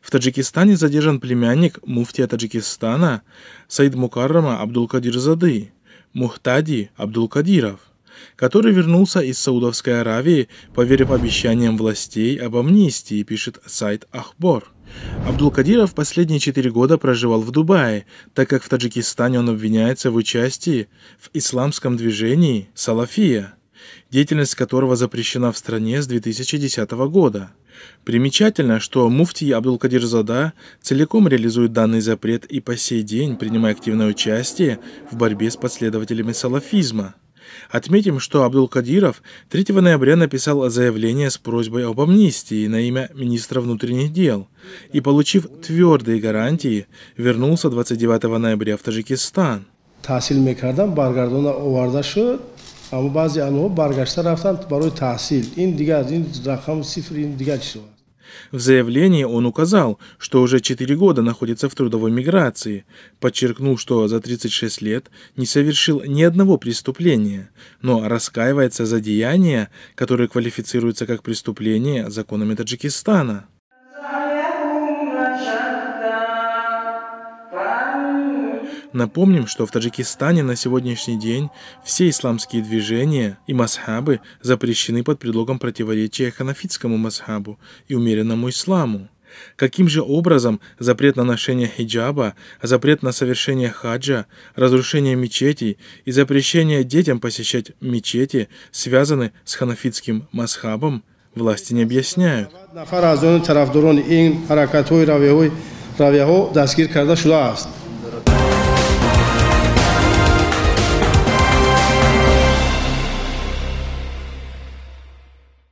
В Таджикистане задержан племянник муфтия Таджикистана Саид Мукаррама Абдулкадирзады, Мухтади Абдулкадиров, который вернулся из Саудовской Аравии, поверив обещаниям властей об амнистии, пишет сайт Ахбор. Абдулкадиров последние четыре года проживал в Дубае, так как в Таджикистане он обвиняется в участии в исламском движении «Салафия», деятельность которого запрещена в стране с 2010 года. Примечательно, что муфтий Абдулкадир Зада целиком реализует данный запрет и по сей день принимая активное участие в борьбе с последователями салафизма. Отметим, что Абдул-Кадиров 3 ноября написал заявление с просьбой об амнистии на имя министра внутренних дел и, получив твердые гарантии, вернулся 29 ноября в Таджикистан. Тасил мекардам, баргардона оварда اما بعضی انواع برگشته رفتن برای تحصیل این دیگه این رقم صفر این دیگه چی В заявлении он указал, что уже 4 года находится в трудовой миграции, подчеркнул, что за 36 лет не совершил ни одного преступления, но раскаивается за деяния, которые квалифицируются как преступление законами Таджикистана. Напомним, что в Таджикистане на сегодняшний день все исламские движения и масхабы запрещены под предлогом противоречия ханафитскому масхабу и умеренному исламу. Каким же образом запрет на ношение хиджаба, запрет на совершение хаджа, разрушение мечетей и запрещение детям посещать мечети связаны с ханафитским масхабом, власти не объясняют. دستگیر کرده شده است